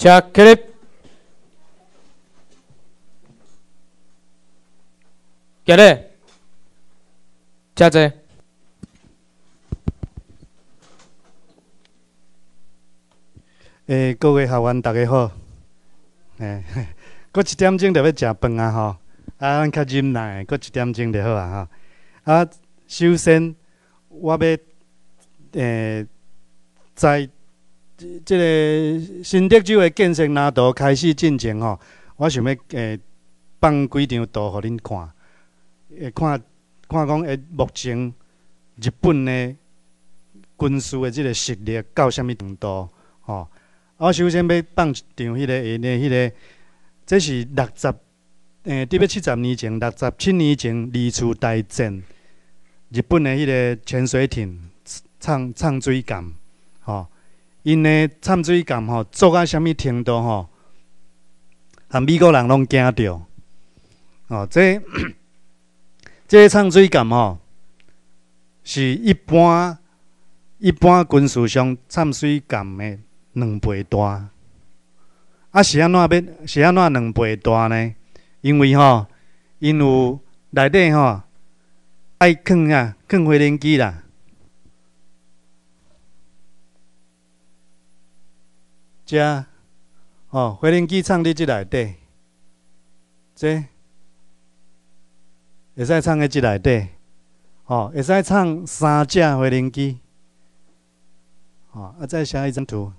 查克，起来，查查。诶，各位学员，大家好。诶，过一点钟就要食饭啊！吼，啊，咱较忍耐，过一点钟就好啊！吼，啊，首先，我要诶在。这个新德州的建设蓝图开始进行吼，我想要诶放几张图给恁看，诶看，看讲诶目前日本的军事的这个实力到什么程度吼？我首先要放一张迄个，诶，迄个，这是六十诶，特别七十年前，六十七年前二次大战日本的迄个潜水艇，畅畅水舰，吼。因咧掺水感吼，做到虾米程度吼，含美国人拢惊着。哦，这这掺水感吼，是一般一般军事上掺水感的两倍大。啊，是安怎变？是安怎两倍大呢？因为吼，因有内底吼爱囥啊，囥飞连机啦。这，哦，回旋机唱的几内底，这，会使唱几内底，哦，会使唱三只回旋机，哦，啊，再写一张图，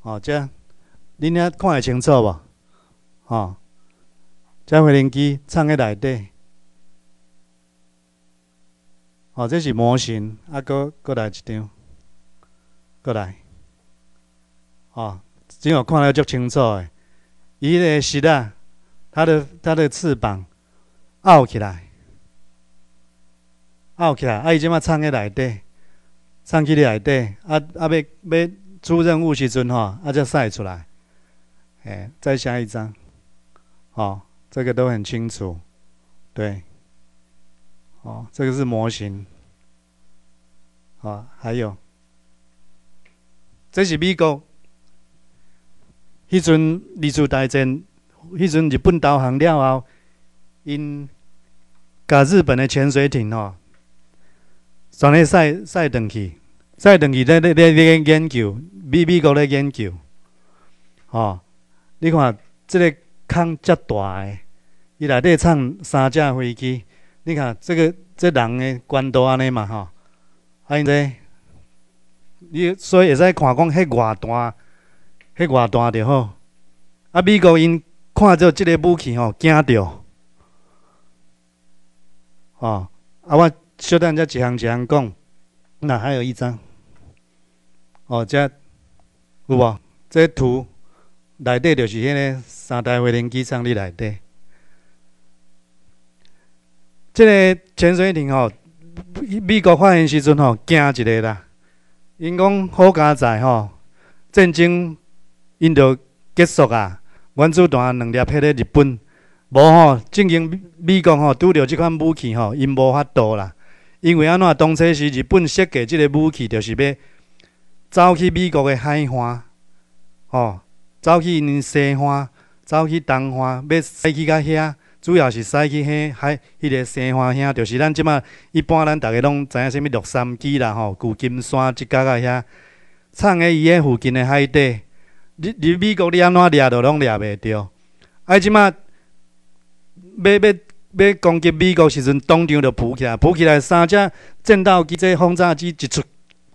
哦，这，恁遐看会清楚无？哦，这回旋机唱的内底。哦，这是模型，啊，搁搁来一张。过来，哦，这样看得足清楚的。伊个是啦，他的他的翅膀拗起来，拗起来，啊伊即马藏起来底，藏起来底，啊啊要要出任务时阵吼，啊才晒出来。哎，再下一张，好，这个都很清楚，对，哦，这个是模型，啊，还有。这是美国，迄阵二次大战，迄阵日本投降了后，因甲日本的潜水艇吼，上咧塞塞上去，塞上去咧咧咧咧研究，美美国咧研究，吼，你看这个空遮大，伊内底藏三架飞机，你看这个这人的官多安尼嘛吼，现在。你所以会使看讲迄外单，迄外单着好。啊，美国因看着即个武器吼，惊着。哦，啊，我小等人一项一项讲，那还有一张。哦，这有无？这图内底就是迄个三代无人机场，里内底这个潜水艇哦，美国发现时阵吼，惊一个啦。因讲好佳哉吼，战争因着结束啊。原子弹两粒迄个日本，无吼，正经美国吼拄着即款武器吼，因无法度啦。因为安怎当初是日本设计即个武器，就是要走去美国的海岸，吼，走去因西岸，走去东岸，要塞去到遐。主要是使去遐海迄个西环遐，就是咱即马一般，咱逐个拢知影啥物洛杉矶啦吼，旧金山即角啊遐，唱个伊迄附近的海底。你你美国你安怎掠都拢掠袂着。啊，即马要要要攻击美国时阵，当场就扑起来，扑起来三只战斗机、即轰炸机一出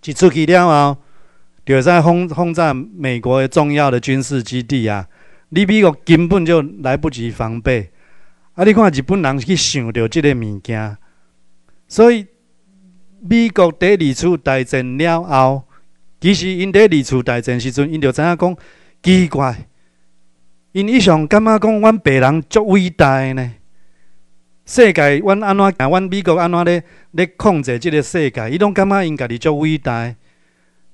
一出去了后，就使轰轰炸美国的重要的军事基地啊！你美国根本就来不及防备。啊！你看日本人去想到即个物件，所以美国第二次大战了后，其实因第二次大战时阵，因就知影讲奇怪，因一向感觉讲阮白人足伟大呢？世界阮安怎讲？阮美国安怎咧咧控制即个世界？伊拢感觉因家己足伟大。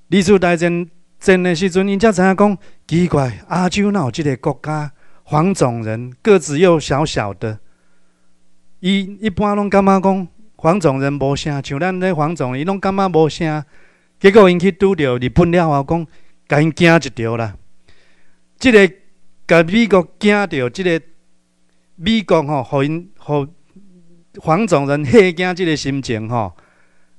二次大战战的时阵，因才知影讲奇怪，亚洲哪有即个国家。黄种人个子又小小的，伊一般拢感觉讲？黄种人无啥，像咱这黄种，人，伊拢感觉无啥？结果因去拄着日本了后，讲，甲因惊一着啦。即、这个甲美国惊着，这个美国吼，互因，互黄种人吓惊，即个心情吼，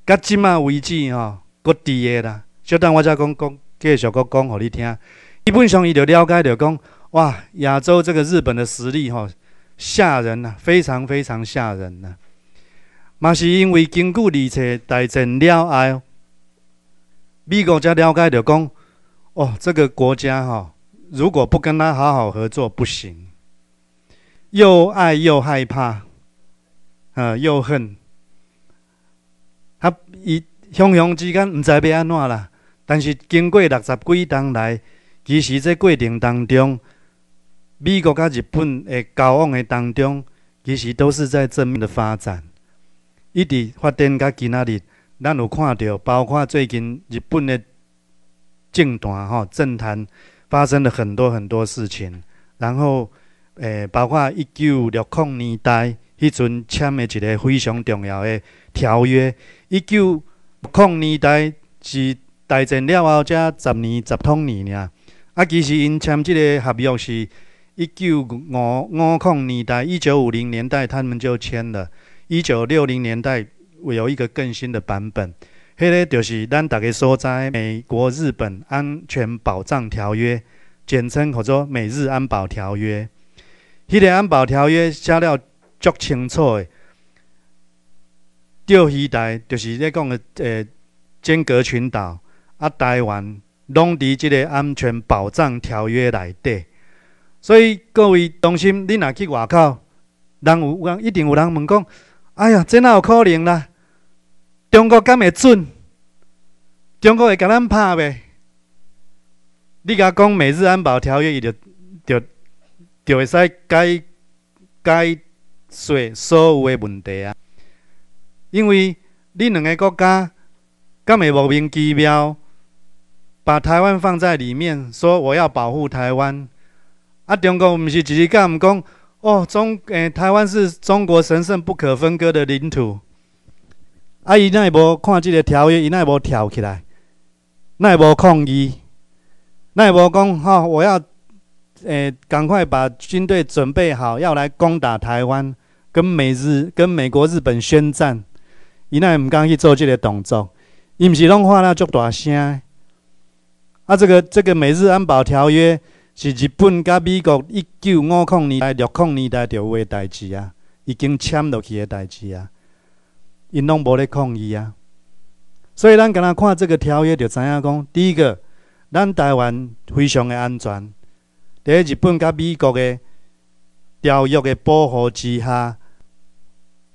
甲即啊为止吼，搁伫个啦。小等，我再讲讲，继续个讲，互你听。基本上，伊就了解着讲。哇！亚洲这个日本的实力哈，吓人呐，非常非常吓人呐。但是因为经过以前大真了解，每国才了解就讲哦，这个国家哈，如果不跟他好好合作不行，又爱又害怕，啊，又恨他一汹涌之间毋知要安怎啦。但是经过六十几当来，其实这过程当中，美国跟日本诶交往诶当中，其实都是在正面的发展。一直发展到今仔日，咱有看到，包括最近日本诶政坛吼，政坛发生了很多很多事情。然后诶，包括一九六零年代迄阵签诶一个非常重要诶条约。一九六零年代是大战了后，才十年十通年尔，啊，其实因签即个合约是。一九五五、五零年代，一九五零年代他们就签了。一九六零年代，有一个更新的版本。迄个就是咱大家说，在美国、日本安全保障条约，简称叫做美日安保条约。迄个安保条约写了足清楚的，钓鱼台就是在讲的，诶，尖阁群岛啊，台湾，拢伫即个安全保障条约内底。所以各位同心，你若去外口，人有有人一定有人问讲：“哎呀，真哪有可能啦？中国敢会准？中国会甲咱拍袂？你甲讲《美日安保条约》伊就就就会使解解解所有诶问题啊！因为你两个国家敢会莫名其妙把台湾放在里面，说我要保护台湾。啊！中国毋是只是讲讲，哦，中诶，台湾是中国神圣不可分割的领土。啊！伊会无看即个条约，伊会无跳起来，会无抗议，会无讲吼，我要诶赶快把军队准备好，要来攻打台湾，跟美日跟美国日本宣战。伊奈毋敢去做即个动作，伊毋是拢话了足大声。啊！这个这个美日安保条约。是日本加美国一九五零年代六零年代就的代志啊，已经签落去的代志啊，因拢无咧抗议啊。所以咱敢若看这个条约，就知影讲，第一个，咱台湾非常的安全，在日本加美国的条约的保护之下，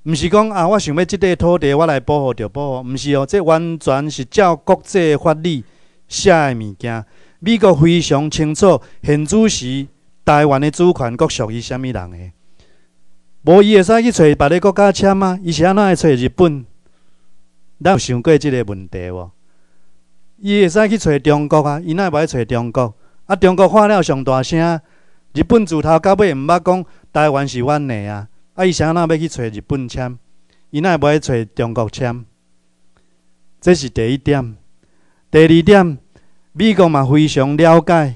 毋是讲啊，我想要即块土地，我来保护就保护，毋是哦，这完全是照国际法律写诶物件。美国非常清楚，现主席台湾的主权归属于什么人？诶，无伊会使去找别个国家签吗？伊是安怎会找日本？咱有想过即个问题？无？伊会使去找中国啊？伊哪会找中国？啊，中国话了上大声，日本自头到尾毋捌讲台湾是阮的啊！啊，伊是安怎要去找日本签？伊哪会找中国签？这是第一点。第二点。美国嘛非常了解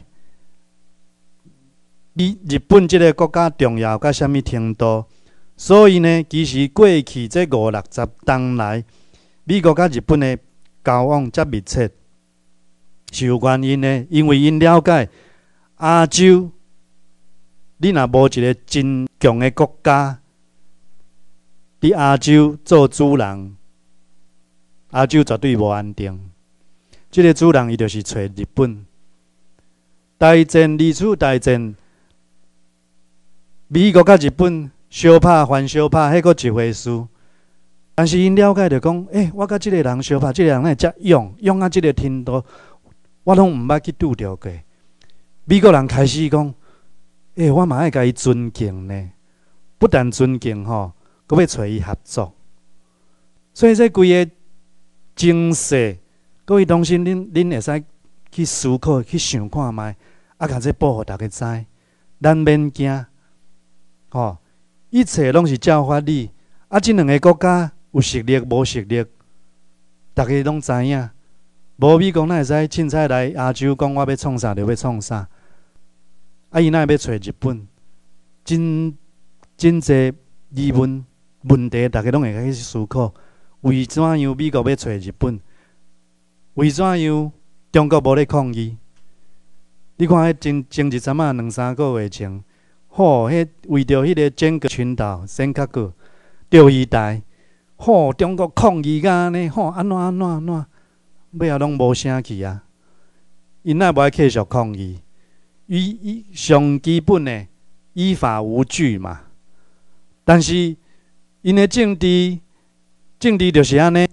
日日本这个国家重要到什物程度，所以呢，其实过去这五六十年来，美国甲日本的交往则密切，是有原因呢，因为因了解亚洲，你若无一个真强的国家，伫亚洲做主人，亚洲绝对无安定。即个主人伊就是找日本，大战、二次大战，美国甲日本相拍还相拍，迄个一回事。但是因了解就讲，欸，我甲即个人相拍，即个人爱吃勇，勇啊！即个程度，我拢毋捌去拄掉过。美国人开始讲，欸，我嘛爱甲伊尊敬呢，不但尊敬吼，佮要找伊合作。所以说，规个精神。各位同事，恁恁会使去思考、去想看卖，啊，干脆保护大家知，咱免惊，吼，一切拢是照法理。啊，这两个国家有实力无实力，大家拢知影。无美国那会使凊彩来亚洲讲，我要创啥就要创啥。啊，伊那要找日本，真真济疑问问题，大家拢会去思考，为怎样美国要找日本？为怎样中国无咧抗议？你看迄前前一阵啊，两三个月前，吼，迄为着迄个中国群岛、新加坡钓鱼台，吼，中国抗议啊，呢，吼，安怎安怎安怎，尾后拢无声去啊！因那无爱继续抗议，伊伊上基本的依法无据嘛。但是因的政治政治就是安尼。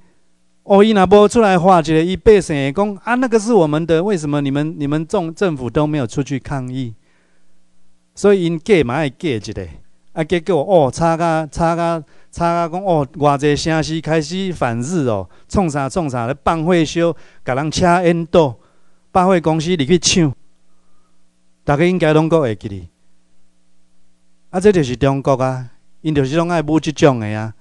哦，伊那波出来化一个，伊被神讲啊，那个是我们的，为什么你们、你们众政府都没有出去抗议？所以因计嘛个计，一个啊，结果哦，差个差个差个，讲哦，偌济城市开始反日哦，创啥创啥，咧，办会烧，甲人车烟斗，百货公司入去抢，大家应该拢够会记哩。啊，这就是中国啊，因就是拢爱武即种个啊。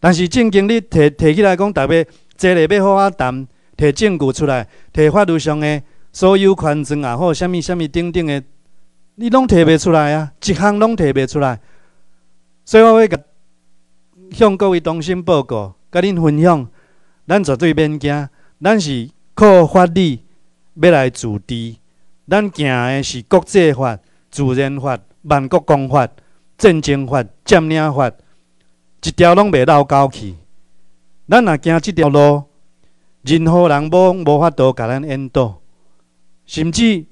但是正经你提提起来讲，特别。这里要好啊谈，提证据出来，提法律上的所有权证也好，什物什物等等的，你拢提袂出来啊！一项拢提袂出来，所以我要甲向各位同心报告，跟恁分享，咱绝对免惊，咱是靠法律要来主治，咱行的是国际法、自然法、万国公法、战争法、占领法，一条拢袂到搞去。咱若行即条路，任何人无无法度甲咱引导，甚至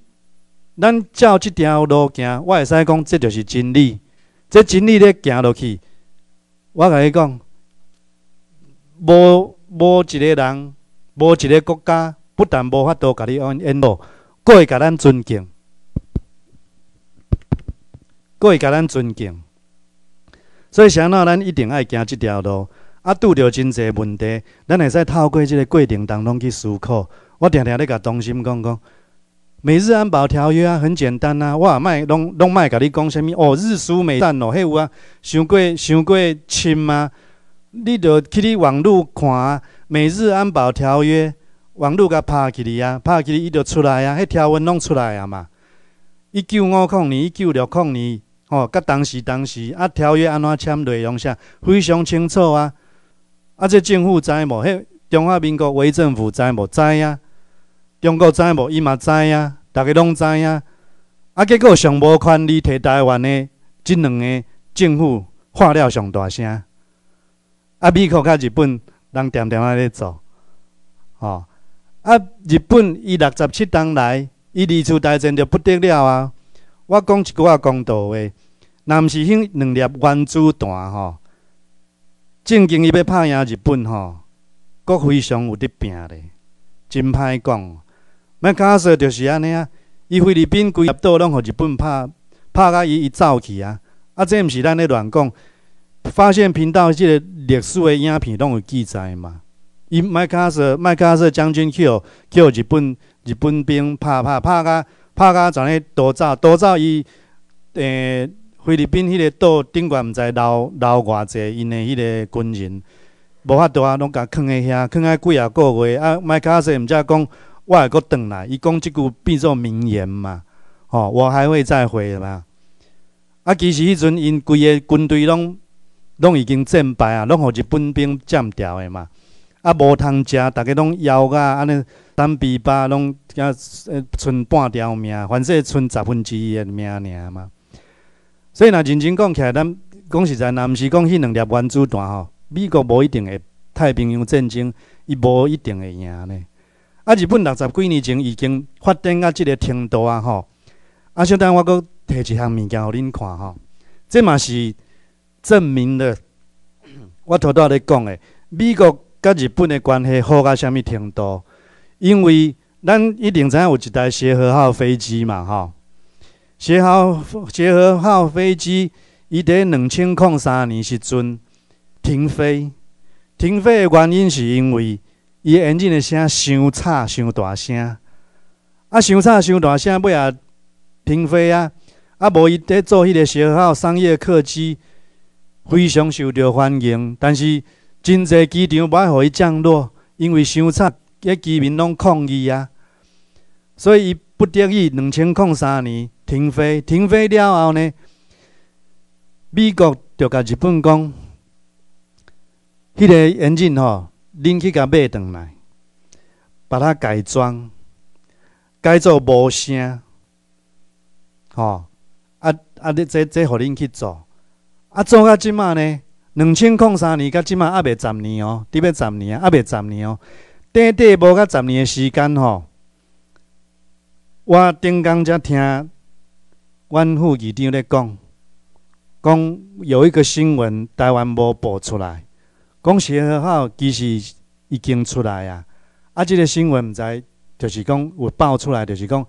咱照即条路行，我会使讲即就是真理。即真理咧行落去，我甲你讲，无无一个人，无一个国家，不但无法度甲你引引导，佫会甲咱尊敬，佫会甲咱尊敬。所以想到咱一定爱行即条路。啊，拄着真侪问题，咱会使透过这个过程当中去思考。我常常咧甲东新讲讲，《美日安保条约》啊，很简单啊。我也卖拢拢卖甲你讲什么？哦，日苏美战哦，迄有啊，伤过伤过深啊。你着去你网络看啊，《美日安保条约》网络甲拍起你啊，拍起你伊就出来啊，迄条文拢出来啊嘛。一九五五年、一九六五年，哦，甲当时当时啊，条约安怎签，内容啥，非常清楚啊。啊！这政府知无？迄中华民国伪政府知无知影，中国知无？伊嘛知影，逐个拢知影。啊！结果上无权，利提台湾的即两个政府，话了上大声。啊！美国甲日本，人点点啊咧做。吼！啊！日本伊六十七当来，伊二次大战就不得了啊！我讲一句话公道话，若毋是迄两粒原子弹吼？正经伊要拍赢日本吼，国非常有得拼的。真歹讲。麦敢说就是安尼啊，伊菲律宾规队岛拢互日本拍，拍到伊伊走去啊。啊，这毋是咱咧乱讲。发现频道即个历史的影片拢有记载嘛。伊麦敢说，麦敢说将军去去日本，日本兵拍拍拍到拍到全咧躲走躲走伊，诶。菲律宾迄个岛顶悬毋知留留偌济因的迄个军人，无法度啊，拢甲囥喺遐囥喺几啊个月啊。麦卡阿毋唔讲我会阁转来，伊讲即句变做名言嘛。哦，我还会再回嘛。啊，其实迄阵因规个军队拢拢已经战败啊，拢互日本兵占掉的嘛。啊，无通食，逐家拢枵啊，安尼单皮巴拢甲剩半条命，反正剩十分之一的命尔嘛。所以呐，认真讲起来，咱讲实在，若毋是讲迄两粒原子弹吼？美国无一定会太平洋战争，伊无一定会赢呢。啊，日本六十几年前已经发展到这个程度啊！吼，啊，稍等，我搁摕一项物件互恁看吼，这嘛是证明了，我头头咧讲的，美国甲日本的关系好到什物程度？因为咱一定知影有一台协和号飞机嘛，吼。协和协和号飞机伊伫两千零三年时阵停飞，停飞的原因是因为伊引擎的声伤吵伤大声，啊，伤吵伤大声，尾也停飞啊。啊，无伊伫做迄个协和商业客机，非常受到欢迎。但是真济机场无爱可伊降落，因为伤吵，遐居民拢抗议啊，所以伊不得已两千零三年。停飞，停飞了后呢？美国就甲日本讲：，迄个眼镜吼，恁去甲买转来，把它改装，改做无声。吼，啊啊！你这这，互恁去做。啊，做到即满呢？两千零三年，到即满啊，未十年哦，特别十年啊，啊，未十年哦。短短无个十年的时间吼，我顶工才听。阮副一长咧讲，讲有一个新闻台湾无播出来，讲协和号其实已经出来啊，啊这个新闻毋知，就是讲有爆出来，就是讲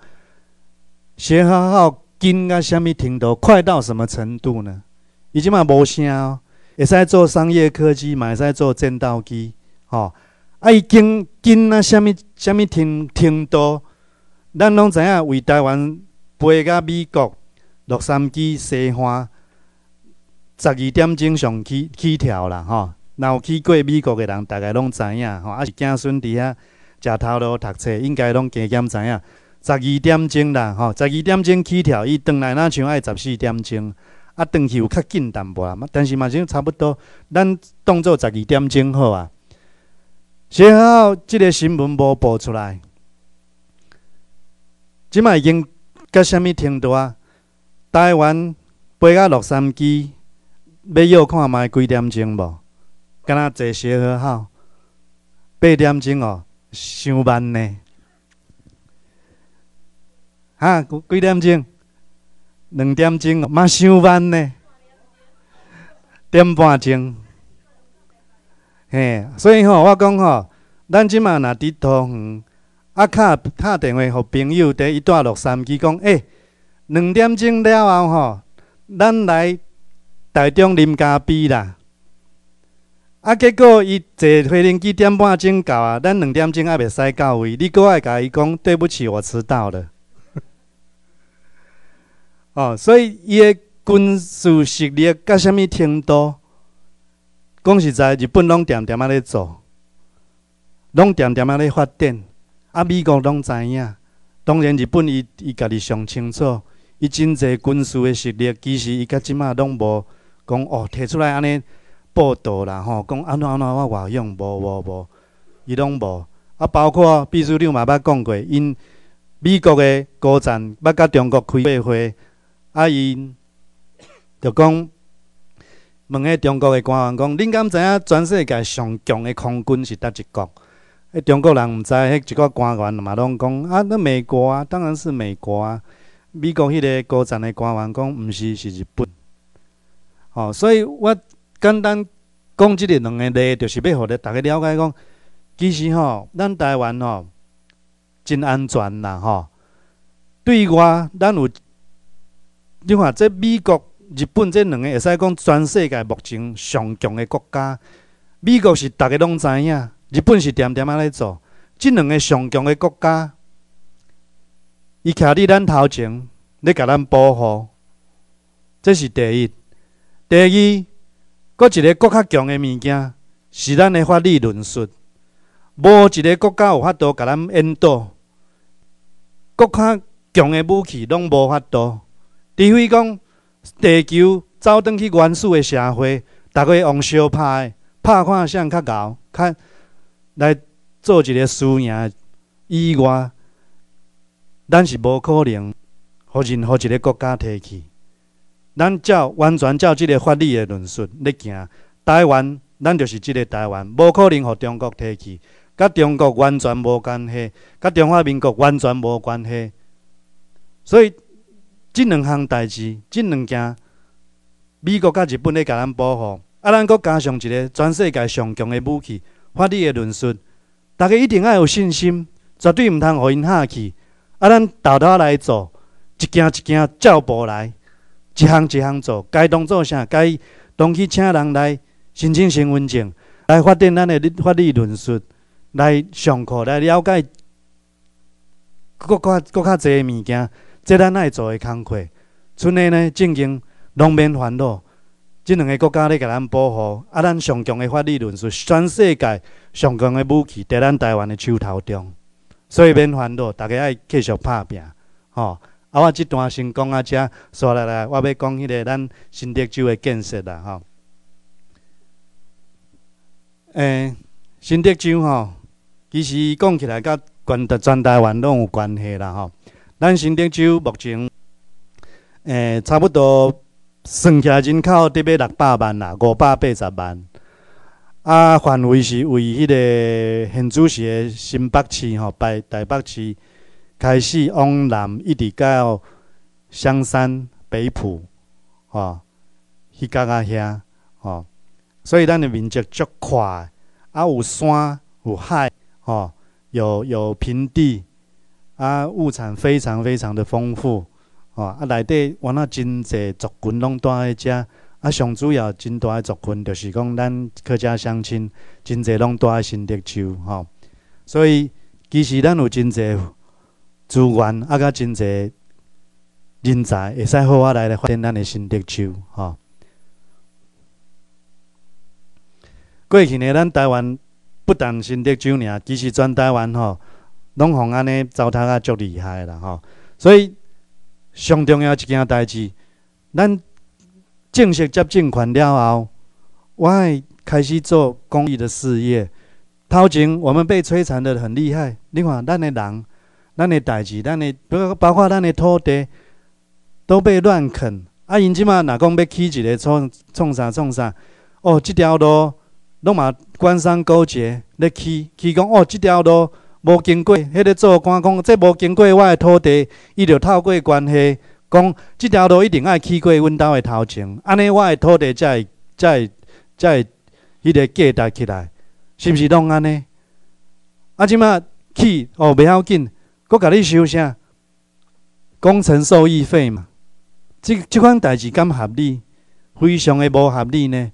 协和号紧啊什物程度快到什么程度呢？伊即嘛无声哦，会使做商业科技，嘛会使做战斗机，吼，啊伊今今啊什物什物听听到，咱拢知影为台湾飞到美国。洛杉矶西花十二点钟上去起跳啦，吼、若有去过美国嘅人，大概拢知影，吼，啊是子孙伫遐食头路读册，应该拢加减知影。十二点钟啦，吼，十二点钟起跳，伊转来若像爱十四点钟，啊，转去有较紧淡薄，仔。但是嘛就差不多，咱当做十二点钟好啊。幸好即个新闻无报出来，即卖经个虾物程度啊？台湾飞到洛杉矶，要要看卖几点钟无？敢若坐协和号，八点钟哦，上班呢。哈，几点钟？两点钟，嘛上班呢。点半钟。嘿，所以吼，我讲吼，咱即若伫低园，啊，敲敲电话互朋友，第一段洛杉矶讲，诶。两点钟了后吼，咱来台中啉咖啡啦。啊，结果伊坐飞机点半钟到啊，咱两点钟也袂使到位。你搁爱甲伊讲对不起，我迟到了。哦，所以伊个军事实力甲虾米程度，讲实在日本拢点点啊在做，拢点点啊在发展。啊，美国拢知影，当然日本伊伊家己上清楚。伊真济军事的实力，其实伊甲即马拢无讲哦，提出来安尼报道啦吼，讲安怎安怎我外用无无无，伊拢无啊。包括秘书刘嘛捌讲过，因美国的高层要甲中国开会，啊，伊就讲问迄中国的官员讲，恁敢知影全世界上强的空军是倒一个？中国人毋知，迄一个官员嘛拢讲啊，那美国啊，当然是美国啊。美国迄个高层的官员讲，毋是是日本，哦，所以我简单讲即个两个例，就是要互你大家了解讲，其实吼，咱台湾吼真安全啦，吼。对外咱有，你看，即美国、日本这两个会使讲全世界目前上强的国家，美国是逐个拢知影，日本是点点仔来做，这两个上强的国家。伊徛伫咱头前，来给咱保护，这是第一。第二，国一个国较强的物件是咱的法律论述。无一个国家有法度给咱引导，国较强的武器拢无法度。除非讲地球走登去原始的社会，逐个用少拍，拍看谁较高，较来做一个赢的以外。咱是无可能，和任何一个国家提起。咱照完全照即个法律的论述，你行，台湾，咱就是即个台湾，无可能和中国提起，甲中国完全无关系，甲中华民国完全无关系。所以即两项代志，即两件，美国甲日本来甲咱保护，啊，咱阁加上一个全世界上强的武器，法律的论述，大家一定要有信心，绝对毋通互因下去。啊！咱倒倒来做，一件一件照步来，一项一项做。该当做啥，该当去请人来申请身份证，来发展咱的法律论述，来上课，来了解国较国较侪物件。这咱爱做的工课。村内呢，正经农民烦恼，这两个国家咧给咱保护。啊！咱上强的法律论述，全世界上强的武器，在咱台湾的手头中。所以免烦恼，大家爱继续拍拼，吼！啊，我即段先讲啊，遮说下来，我要讲迄个咱新德州的建设啦，吼。诶，新德州吼，其实讲起来，甲全台全台湾拢有关系啦，吼。咱新德州目前诶，差不多算起来人口得要六百万啦，五百八十万。啊，范围是为迄个现主席的新北市吼，白台北市开始往南一直到香山、北埔，吼，迄角仔遐吼，所以咱的面积足快，啊，有山有海，吼，有有平地，啊，物产非常非常的丰富，啊，啊，内对，我那真济族群拢住一遮。啊，上主要真大诶，作群，就是讲咱客家乡亲真侪拢住爱新竹州，吼，所以其实咱有真侪资源，啊，甲真侪人才，会使好啊来发展咱诶新竹州，吼。过去呢，咱台湾不但新竹州尔，其实全台湾吼，拢互安尼糟蹋啊，足厉害啦吼，所以上重要一件代志，咱。正式接政权了后，我开始做公益的事业。头前我们被摧残的很厉害。你看咱的人、咱的代志、咱的，包括咱的土地，都被乱啃。啊，以前嘛，哪公要起一个创创啥创啥？哦，这条路，拢嘛官商勾结，来起起讲哦，这条路无经过，迄个做官讲，这无经过我的土地，伊就透过关系。讲这条路一定爱去过，阮兜的头前，安尼，阮的土地才会才会迄个价值起来，是不是拢安尼？啊，即码去哦，不要紧，我甲你收啥工程收益费嘛？这即款代志敢合理？非常的无合理呢。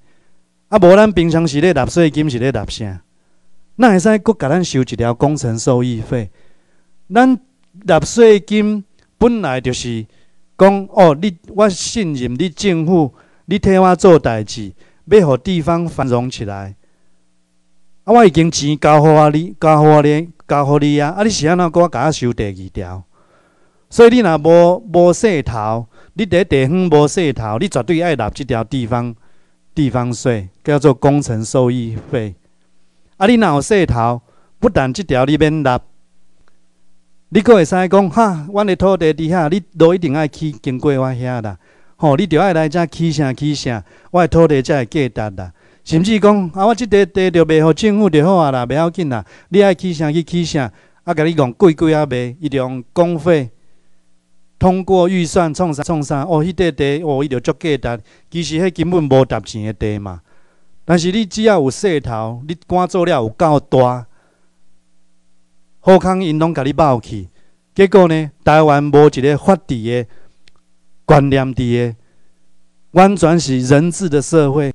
啊，无咱平常时咧纳税金是咧纳税，那会使阁甲咱收一条工程收益费？咱纳税金本来就是。讲哦，你我信任你政府，你替我做代志，要让地方繁荣起来。啊，我已经钱交好啊，你交好啊，你交好你啊，啊，你是安那讲？我收第二条，所以你若无无税头，你伫地方无税头，你绝对爱纳即条地方地方税，叫做工程收益费。啊，你若有税头，不但即条你免纳。你阁会使讲，哈，阮的土地伫遐，你都一定爱去经过我遐的，好，你就要来遮起啥起啥，我的土地才会价值啦。甚至讲啊，我即块地就不互政府就好啊啦，袂要紧啦，你爱起啥去起啥，啊，跟你讲，贵贵啊，不伊就用公费通过预算创啥创啥，哦，迄块地哦，伊就足价值。其实迄根本无值钱的地嘛，但是你只要有势头，你工作了有够大。好康因拢甲你抛去。结果呢？台湾无一个法治的观念伫的，完全是人治的社会。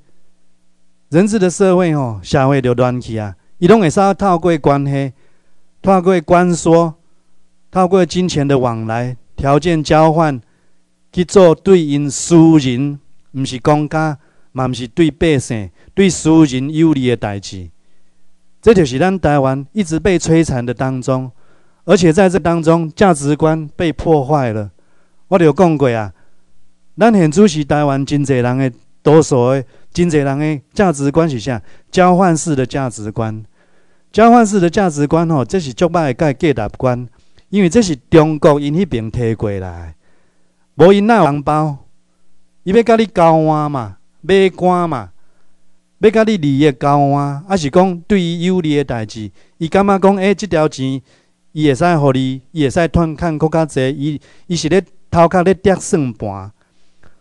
人治的社会吼，社会就乱去啊！伊拢会使透过关系、透过关说，透过金钱的往来、条件交换去做对应，私人毋是公家，嘛毋是对百姓、对私人有利的代志。这就是咱台湾一直被摧残的当中，而且在这当中，价值观被破坏了。我有讲过啊，咱现初时台湾真济人的多数的真济人的价值观是啥？交换式的价值观。交换式的价值观吼，这是足歹的价价值观，因为这是中国因迄边摕过来，无因拿红包，伊要甲你交换嘛，买官嘛。要甲你利益交换，还是讲对于有利的代志，伊感觉讲？欸，即条钱伊会使获你，伊会使赚看更加多，伊伊是咧偷壳咧得算盘。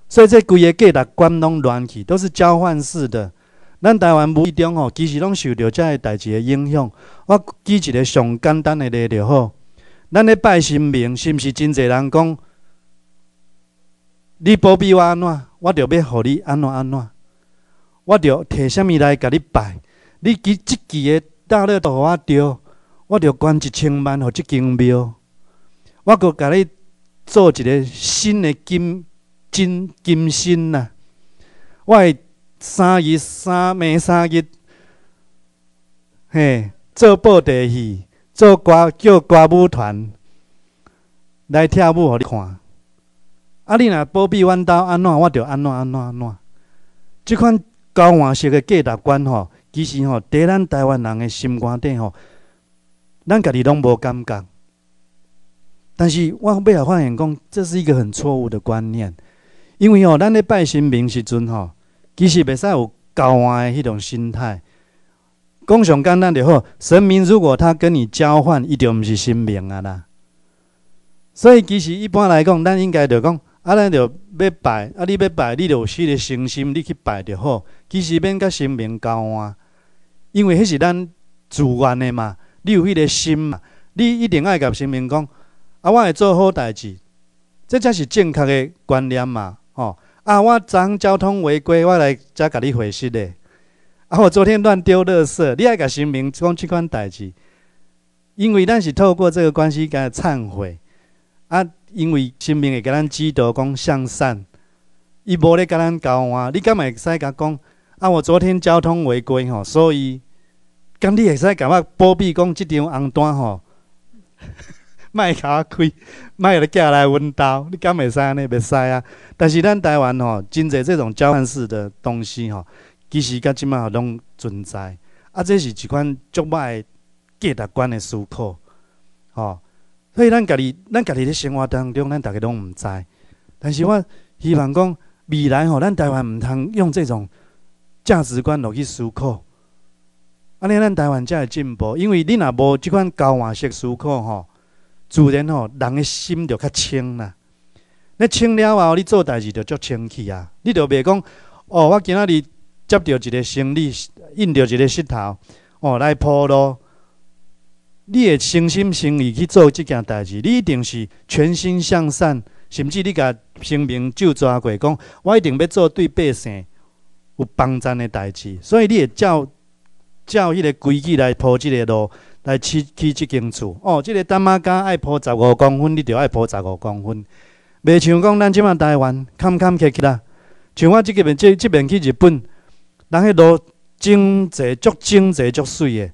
所以这规个价值观拢乱去，都是交换式的。咱台湾无意中吼，其实拢受到个代志的影响。我举一个上简单的例就好，咱咧拜神明，是毋是真侪人讲？你保庇我安怎，我就要俾你安怎安怎。我着摕什物来给你摆？你即自己的大乐都给我丢，我着捐一千万互即间庙。我阁给你做一个新的金金金身呐。我三日三暝三日嘿，做布袋戏，做歌叫歌舞团来跳舞，互你看。啊，你若保庇阮兜安怎，我着安怎安怎安怎，即款。交换式的价值观吼，其实吼，咱台湾人的心肝底吼，咱家己拢无感觉。但是我背后发现讲，这是一个很错误的观念，因为吼，咱咧拜神明时阵吼，其实袂使有交换的迄种心态。讲上简单就好。神明如果他跟你交换，一定毋是神明啊啦。所以其实一般来讲，咱应该就讲，啊，咱就要拜，啊，你要拜，你有许个诚心，你去拜就好。其实免甲生命交换，因为迄是咱自愿的嘛。你有迄个心嘛，你一定爱甲生命讲，啊，我会做好代志，这才是正确的观念嘛。哦，啊，我昨交通违规，我来才甲你回释的。啊，我昨天乱丢垃圾，你爱甲生命讲这款代志，因为咱是透过这个关系甲忏悔。啊，因为生命会甲咱指导讲向善，伊无咧甲咱交换，你干咪使甲讲。啊！我昨天交通违规吼，所以今你会使感觉保庇讲即张红单吼，卖卡开，卖个寄来阮兜，你敢袂使安尼？袂使啊！但是咱台湾吼，真侪这种交换式的东西吼，其实甲即满吼拢存在啊。这是一款足歹价值观的思考吼，所以咱家己、咱家己的生活当中，咱大家拢毋知。但是我希望讲未来吼，咱台湾毋通用这种。价值观落去思考，安尼，咱台湾才会进步，因为你若无即款交换式思考吼，自然吼人的心就较清啦。你清了后，你做代志就足清气啊，你就袂讲哦。我今仔日接到一个生理，印到一个石头，哦来铺路。你会诚心诚意去做这件代志，你一定是全心向善，甚至你甲生命就抓过，讲，我一定要做对百姓。有帮助的代志，所以你会照照迄个规矩来铺即个路，来起起即间厝。哦，即个大妈敢爱铺十五公分，你就要爱铺十五公分。未像讲咱即满台湾坎坎坷坷啦，像我即个面即即边去日本，人迄路整齐足整齐足水的。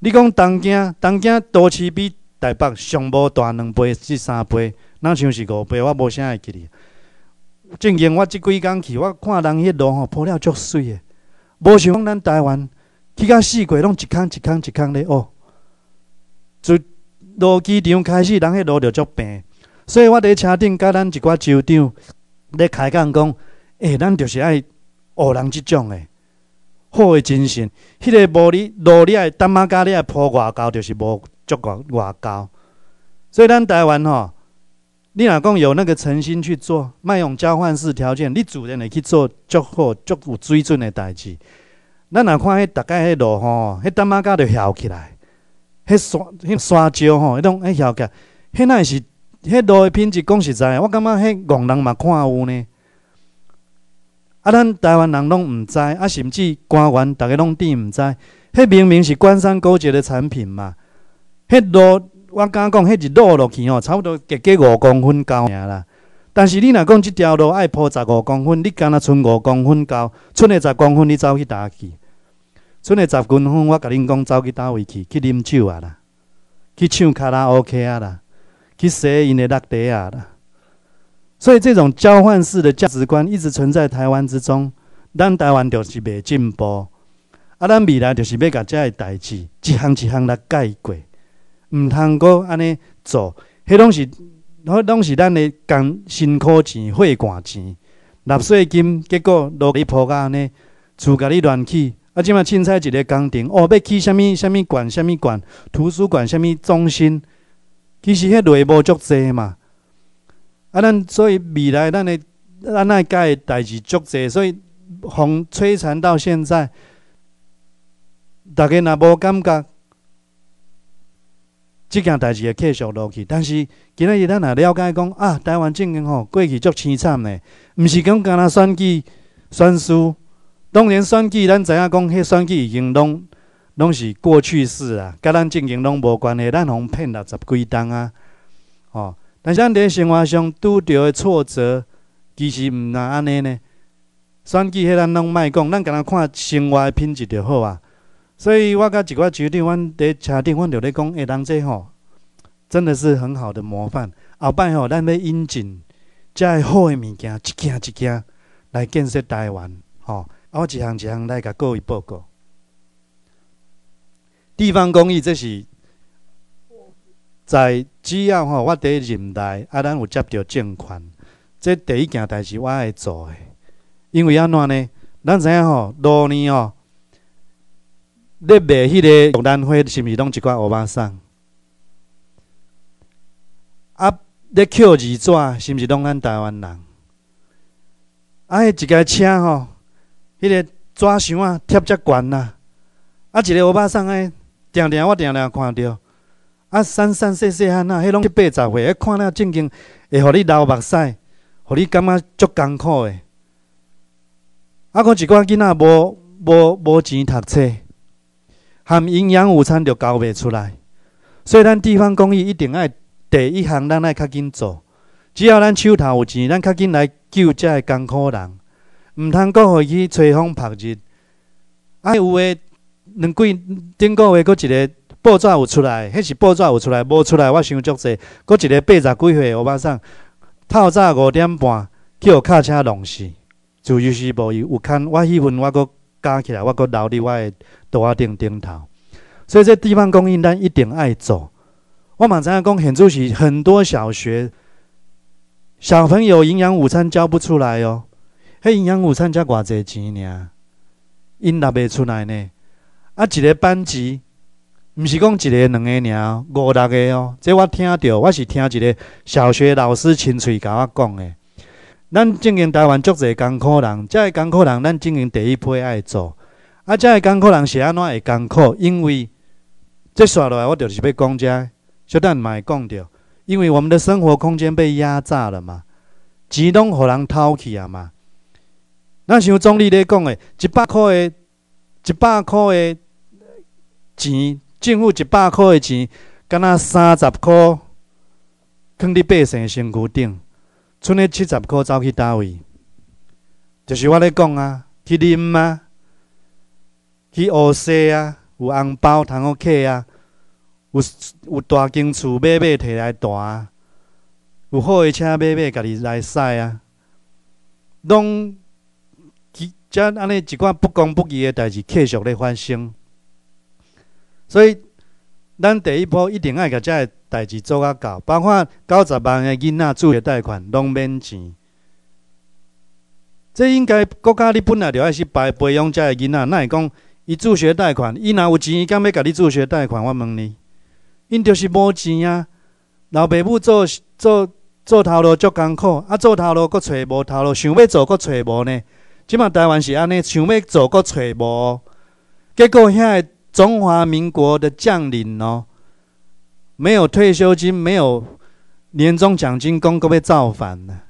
你讲东京东京都市比台北上无大两倍至三倍，那像是五倍，我无啥会记哩。正经，我即几工去，我看人迄路吼铺了足水诶，无像咱台湾，去到四季拢一空一空一空咧哦。就路机场开始，人迄路就足平，所以我伫车顶甲咱一寡州长咧开讲讲，诶，咱就是爱学人即种诶好诶精神。迄个无你路你爱淡妈家爱铺外厚，就是无足外瓦胶，所以咱台湾吼。你哪讲有那个诚心去做，卖用交换式条件，你主任会去做，足好足有水准的代志。若哪迄大概迄路吼，迄淡仔家就笑起来，迄山迄山蕉吼，迄种哎起来，迄那是迄路的品质。讲实在，我感觉迄怣人嘛看有呢。啊，咱台湾人拢毋知，啊，甚至官员逐个拢点毋知，迄明明是官商勾结的产品嘛，迄路。我刚刚讲，迄日落落去吼，差不多只过五公分高尔啦。但是你若讲即条路爱铺十五公分，你敢若剩五公分高，剩诶十公分你走去倒去，剩诶十公分我甲恁讲走去倒位去，去啉酒啊啦，去唱卡拉 OK 啊啦，去洗因的落地啊啦。所以这种交换式的价值观一直存在台湾之中，咱台湾就是未进步，啊，咱未来就是要甲遮个代志一项一项来解决。毋通阁安尼做，迄拢是，迄拢是咱的工辛苦钱、血汗钱、纳税金，结果落去破家尼，厝甲你乱起，啊，即嘛凊彩一个工程，哦，要起什物什物馆、什物馆、图书馆、什物中心，其实迄类无足济嘛。啊，咱所以未来咱的咱那届代志足济，所以从摧残到现在，大家若无感觉？即件代志会继续落去，但是今仔日咱若了解讲啊，台湾政经吼过去足凄惨嘞，毋是讲干啦选举、选书，当然选举咱知影讲，迄选举已经拢拢是过去式啊，甲咱政经拢无关系，咱互骗六十几东啊。哦，但是咱伫生活上拄着的挫折，其实毋那安尼呢。选举迄咱拢莫讲，咱干啦看生活品质就好啊。所以我刚一寡决定，阮伫车顶，阮留咧讲，诶，人真好，真的是很好的模范。后摆吼，咱要引进遮好的物件，一件一件来建设台湾，吼，我一项一项来甲各位报告。地方公益，这是在只要吼，我伫人内，啊，咱有接到政款，这第一件大事我会做诶。因为安怎呢，咱知影吼，多年哦。你买迄个玉兰花是毋是拢一挂乌百三？啊，你叫纸是毋是拢咱台湾人？啊，迄一架车吼，迄个纸箱啊贴遮悬呐，啊，一个乌百三诶，定定我定定看着啊，三三细细汉啊，迄拢七八十岁，啊，看了正经会互你流目屎，互你感觉足艰苦诶。啊，讲一寡囡仔无无无钱读册。含营养午餐就交袂出来，所以咱地方公益一定要第一项，咱爱较紧做。只要咱手头有钱，咱较紧来救遮这艰苦人，毋通阁回伊吹风曝日。哎，有诶，两季顶个月阁一个报纸有出来，迄是报纸有出来，无出来我想足者，阁一个八十几岁，我马上透早五点半叫卡车弄去，就一是无伊有，我看我喜欢我阁。加起来，阁留伫我诶桌要顶顶头，所以这地方供应单一定爱做。我马上要讲，很出奇，很多小学小朋友营养午餐交不出来哦，迄营养午餐才偌济钱尔，因拿袂出来呢。啊，一个班级，毋是讲一个两个尔，五六个哦，这我听着，我是听一个小学老师亲嘴甲我讲的。咱进行台湾足侪艰苦人，遮个艰苦人，咱进行第一批爱做。啊，遮个艰苦人是安怎会艰苦？因为，即说落来，我就是要讲遮，小蛋买讲着，因为我们的生活空间被压榨了嘛，钱拢互人偷去啊嘛。那像总理咧讲诶，一百块诶，一百块诶钱，政府一百块诶钱，敢那三十块，放伫百姓身躯顶。存了七十箍走去叨位，就是我咧讲啊，去啉啊，去乌西啊，有红包通哦客啊，有有大金厝买买摕来带啊，有好的车买买家己来塞啊，拢即安尼一寡不公不义的代志，继续咧发生，所以。咱第一步一定爱甲遮个代志做啊到，包括九十万个囡仔助学贷款拢免钱。这应该国家你本来就爱是培培养遮个囡仔，那会讲伊助学贷款，伊哪有钱？伊干要甲你助学贷款？我问你，因就是无钱啊！老爸母做做做头路足艰苦，啊做头路搁揣无头路，想要做搁揣无呢？即嘛台湾是安尼，想要做搁揣无，结果遐个。中华民国的将领哦，没有退休金，没有年终奖金，工够被造反了。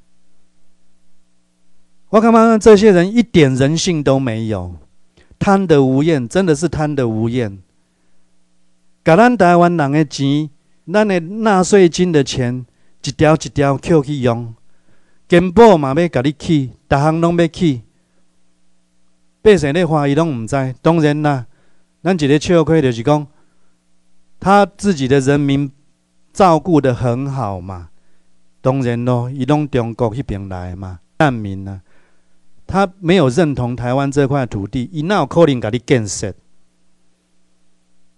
我他妈这些人一点人性都没有，贪得无厌，真的是贪得无厌。把咱台湾人的钱，咱的纳税金的钱，一条一条扣去用，根本嘛要搞力去，逐项拢要去，百姓的话伊拢唔知。当然啦。咱一个笑亏就是讲，他自己的人民照顾得很好嘛。当然咯，伊拢中国迄边来嘛，难民呢，他没有认同台湾这块土地，伊哪有可能家己建设，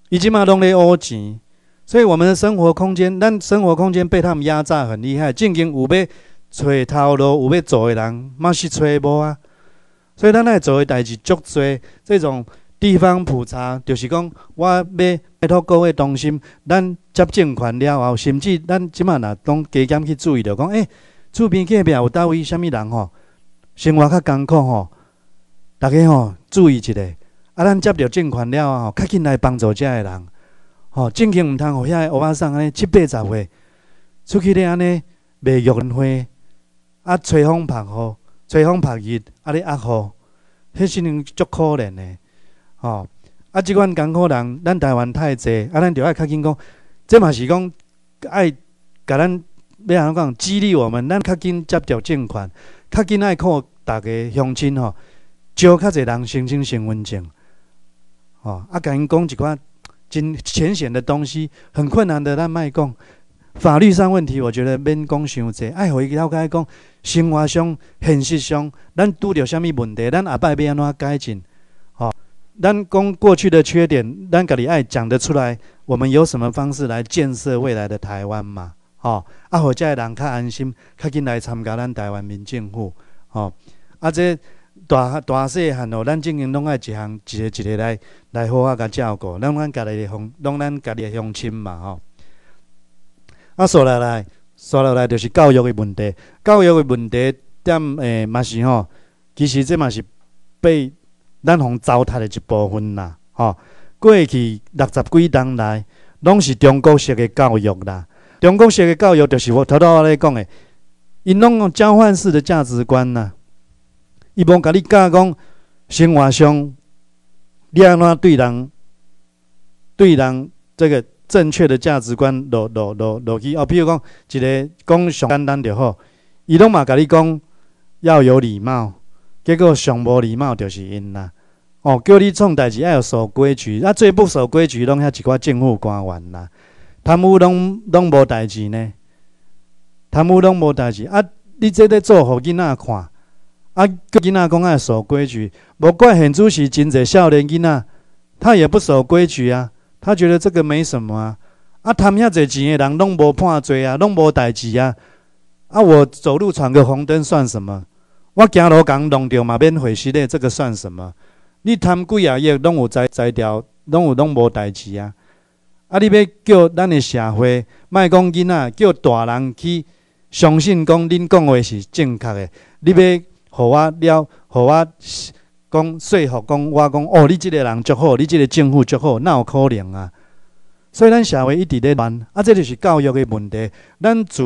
伊即嘛拢咧乌钱，所以我们的生活空间，咱生活空间被他们压榨很厉害。曾经有要揣头路，有要做的人，嘛是揣无啊。所以咱来做为代志，足做这种。地方普查就是讲，我要拜托各位同心，咱接政款了后，甚至咱即满也拢加减去注意着，讲诶，厝边隔壁有倒位什物人吼，生活较艰苦吼，大家吼注意一下，啊，咱接到政款了后较紧来帮助遮个人。吼，正经毋通，互遐乌巴桑尼七八十岁，出去咧安尼卖玉兰花，啊吹风、曝雨、吹风、曝日，啊咧压雨，迄是人足可怜的。哦，啊，即款艰苦人，咱台湾太济，啊，咱就要较紧讲，即嘛是讲爱，甲咱要安怎讲，激励我们，咱较紧接条捐款，较紧爱靠大家乡亲吼，招较济人申请身份证。哦，啊，因讲一寡真浅显的东西，很困难的咱莫讲，法律上问题，我觉得免讲伤者，爱互伊了解讲，生活上、现实上，咱拄着什物问题，咱后摆要安怎改进？咱讲过去的缺点，咱家己爱讲得出来。我们有什么方式来建设未来的台湾嘛？哦，啊，好，家人较安心，较紧来参加咱台湾民政府。哦，啊这大大细汉哦，咱进行拢爱一项，一个一个来来好好甲照顾，咱咱家里的乡，拢咱家里的乡亲嘛。哦，啊，说来来，说来来，就是教育的问题。教育的问题，点诶，嘛是吼，其实这嘛是被。咱互糟蹋的一部分啦，吼！过去六十几年来，拢是中国式的教育啦。中国式的教育就是我头头仔咧讲的，因拢用交换式的价值观啦，伊无甲你教讲生活上，你安怎对人，对人这个正确的价值观落落落落去。哦，比如讲一个讲上简单就好，伊拢嘛甲你讲要有礼貌，结果上无礼貌就是因啦。哦，叫你创代志还要守规矩，啊，最不守规矩拢遐一挂政府官员啦，贪污拢拢无代志呢，贪污拢无代志。啊，你这得做好囡仔看，啊，囡仔讲爱守规矩。无怪现主席真侪少年囡仔，他也不守规矩啊，他觉得这个没什么啊，贪遐侪钱的人拢无判罪啊，拢无代志啊。啊，我走路闯个红灯算什么？我走路讲弄掉嘛，免毁死嘞，这个算什么？你贪几啊，亿，拢有在在拢有拢无代志啊！啊，你要叫咱的社会，莫讲囡仔，叫大人去相信讲恁讲话是正确的。你要，我了，我讲，说服讲，我讲，哦，你这个人足好，你这个政府足好，哪有可能啊？所以咱社会一直在变，啊，这就是教育的问题。咱自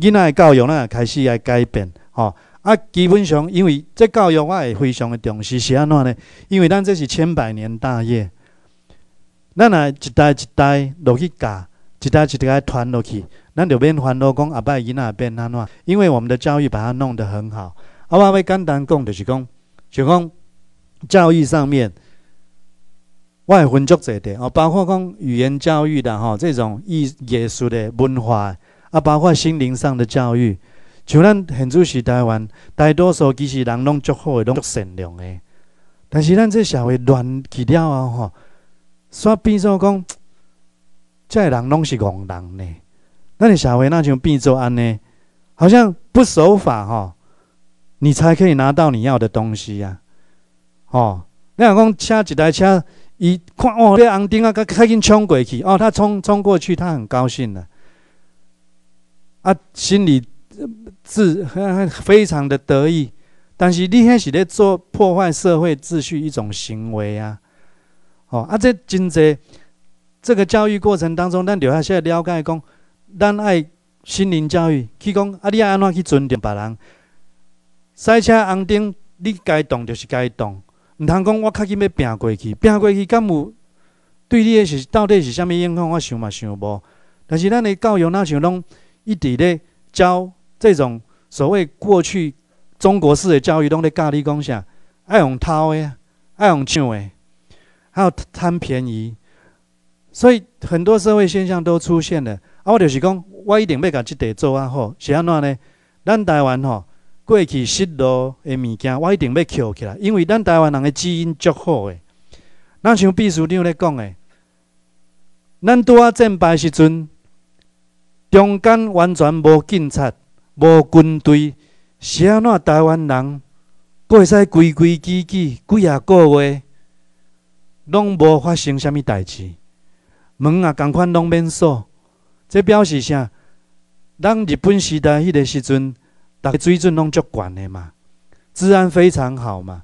囡仔的教育啦，开始来改变，吼。啊，基本上因为这教育我也非常的重视，是安怎呢？因为咱这是千百年大业，咱来一代一代落去教，一代一代传落去，咱就免烦恼讲阿伯囡仔变安怎，因为我们的教育把它弄得很好，阿我要简单讲就是讲，就讲教育上面，我会分足济的哦，包括讲语言教育的吼，这种艺艺术的文化啊，包括心灵上的教育。就咱现早时代湾，大多数其实人拢足好诶，拢善良诶。但是咱这社会乱去了啊！吼，煞变做讲，遮的人拢是戆人呢。咱的社会那就变做安尼，好像不守法吼，你才可以拿到你要的东西啊。吼，你若讲，车一台车，伊看哦，这红灯啊，赶紧冲过去！哦，他冲冲过去，他很高兴了。啊，心里。自非常的得意，但是你迄是在做破坏社会秩序一种行为啊！哦，啊，这真在这个教育过程当中，咱留下些了解，讲咱爱心灵教育，去讲啊，你安怎去尊重别人？赛车红灯，你该动就是该动，毋通讲我较紧要拼过去，拼过去敢有？对你的是到底是什么影响？我想嘛想无，但是咱的教育若像拢，一直咧教。这种所谓过去中国式的教育，拢在教你讲啥，爱用掏的，爱用抢的，还有贪便宜，所以很多社会现象都出现了。啊，我就是讲，我一定要甲去得做啊！好，是安怎呢？咱台湾吼过去失落的物件，我一定要捡起来，因为咱台湾人的基因足好。的。那像秘书长咧讲的，咱拄啊，正白时阵中间完全无警察。无军队，小若台湾人，阁会使规规矩矩几啊个月，拢无发生虾物代志，门啊共款拢免锁。这表示啥？咱日本时代迄个时阵，逐个水准拢足悬的嘛，治安非常好嘛，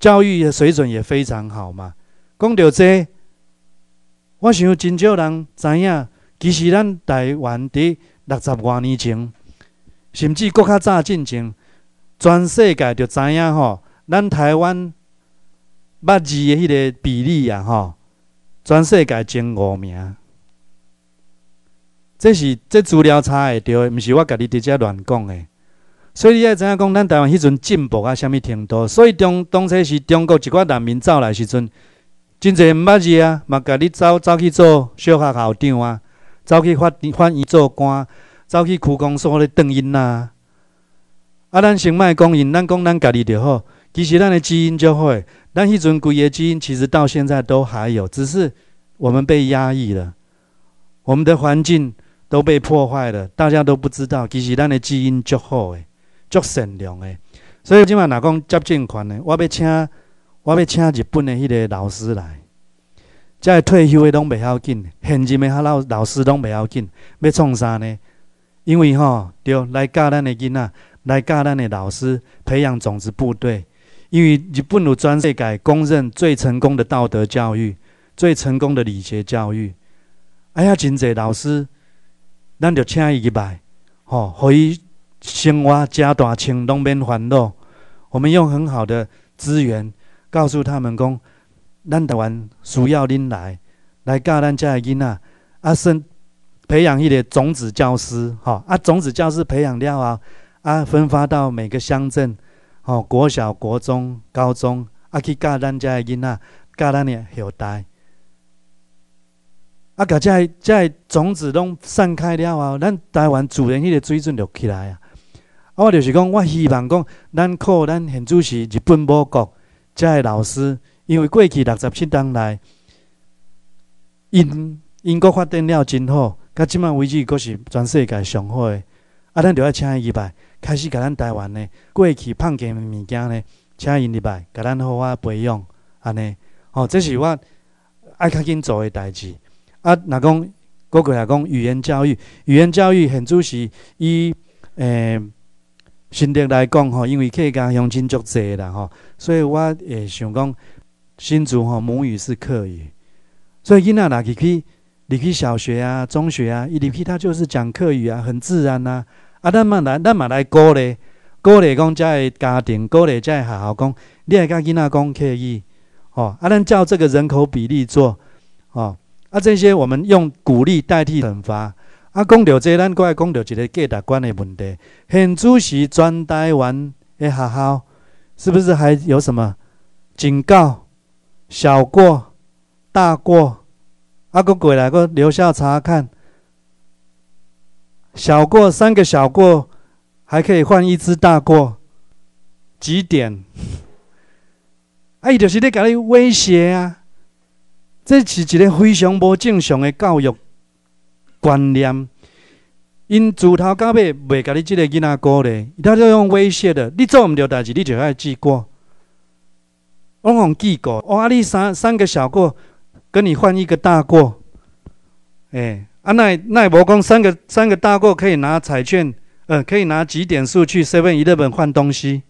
教育的水准也非常好嘛。讲到这，我想真少人知影，其实咱台湾伫六十多年前。甚至搁较早进前，全世界就知影吼，咱台湾捌字的迄个比例啊，吼，全世界前五名。这是这资料查诶，对，毋是我家己直接乱讲诶。所以你爱知影讲，咱台湾迄阵进步啊，虾物程度？所以当当初是中国一寡人民走来时阵，真侪毋捌字啊，嘛家己走走去做小学校长啊，走去法法院做官。走去苦公所我的抖音呐。啊，咱先卖讲因，咱讲咱家己就好。其实咱的基因就好，咱迄阵规个基因其实到现在都还有，只是我们被压抑了，我们的环境都被破坏了，大家都不知道，其实咱的基因足好诶，足善良诶。所以即卖哪讲接近群诶，我要请我要请日本的迄个老师来，即退休的拢袂要紧，现的咩老老师拢袂要紧，要创啥呢？因为哈，对，来教咱的囡仔，来教咱的老师，培养种子部队。因为日本有专世界公认最成功的道德教育，最成功的礼节教育。哎呀，真济老师，咱就请伊去来，吼，可以先挖加多青东边环路。我们用很好的资源，告诉他们讲，咱台湾需要恁来，来教咱家的囡仔，阿生。培养一个种子教师，哈啊！种子教师培养掉啊，啊，分发到每个乡镇，哦，国小、国中、高中啊，去教咱家的囡仔，教咱的后代。啊，咁遮的遮的种子，拢散开了后，咱台湾自然迄个水准就起来啊！啊，我就是讲，我希望讲，咱靠咱现主是日本某国，遮的老师，因为过去六十七年来，英英国发展了真好。到即摆为止，阁是全世界上好诶！啊，咱就要请伊来，开始给咱台湾的过去判件物件咧，请伊来，给咱好好培养安尼。哦，这是我爱较紧做诶代志。啊，若讲国过来讲语言教育，语言教育现主是伊诶，新得来讲吼，因为客家乡亲足侪啦吼，所以我会想讲，新竹吼母语是客语，所以囡仔若几去你去小学啊、中学啊，一里皮他就是讲课语啊，很自然呐。啊，咱嘛来，咱嘛来勾励，勾励讲在家庭，勾嘞在学校，讲你外甲个仔讲可以。哦，啊，咱照这个人口比例做。哦，啊这些我们用鼓励代替惩罚。啊，讲到这，咱国来讲到一个解答关的问题。现主席专台完的学校，是不是还有什么警告、小过、大过？阿个过来个留下查看，小过三个小过，还可以换一只大过，几点？啊，伊就是咧，甲你威胁啊！这是一个非常无正常的教育观念。因自头到尾袂甲你即个囡仔鼓励，伊他就用威胁的，你做毋到代志，你就爱记过。往往记过，哇！你三三个小过。跟你换一个大过，哎啊那那摩公三个三个大过可以拿彩券，呃可以拿几点数去 seven eleven 换东西。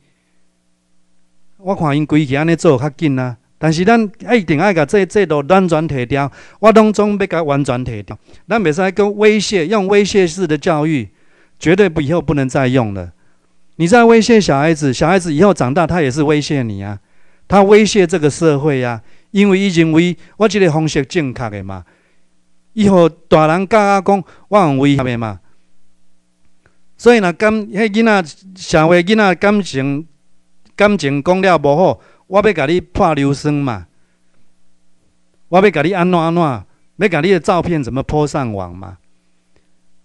我看因规矩安尼做较紧啦，但是咱一定爱把这制度完全提掉，我当中不该完全提掉。那每次还跟威胁，用威胁式的教育，绝对不以后不能再用了。你在威胁小孩子，小孩子以后长大，他也是威胁你啊，他威胁这个社会呀。因为伊认为我即个方式正确的嘛，伊和大人教阿讲，我认为啥物嘛，所以若感，迄囡仔社会囡仔感情感情讲了无好，我要甲你泼流酸嘛，我要甲你安怎安怎，要甲你的照片怎么泼上网嘛，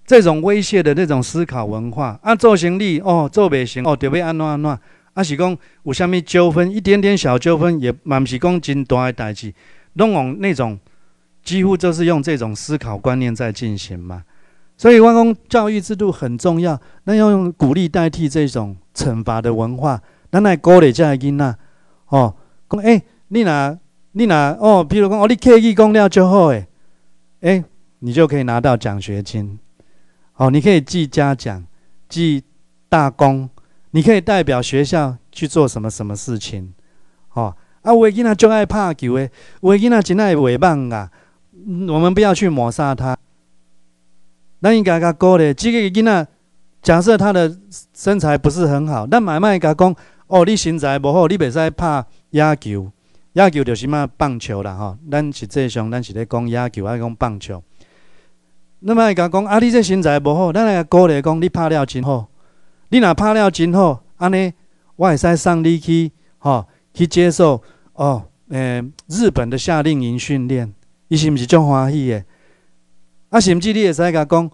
这种威胁的这种思考文化，啊做行利哦，做不成哦，就要安怎安怎。啊是讲，有虾米纠纷，一点点小纠纷也嘛不是讲真大诶代志。拢往那种，几乎就是用这种思考观念在进行嘛。所以，外公教育制度很重要，那用鼓励代替这种惩罚的文化，那来鼓励这囡仔，哦，讲哎，你若你若哦，比如讲，哦，你刻意讲了就好诶、哎，你就可以拿到奖学金。哦，你可以记嘉奖，记大功。你可以代表学校去做什么什么事情？哦，啊，伟金啊就爱拍球诶，伟金啊真爱挥棒啊。我们不要去抹杀他。那应该讲高励，这个囡仔假设他的身材不是很好，那买卖讲哦，你身材不好，你袂使拍野球，野球就是嘛棒球啦，哦，咱实际上咱是咧讲野球，爱讲棒球。那么讲讲啊，你这身材不好，咱来励讲，你拍了真好。你哪怕了真后，安尼，我也使送你去，吼，去接受哦，诶，日本的夏令营训练，伊是毋是足欢喜嘅？啊，甚至你会使甲讲，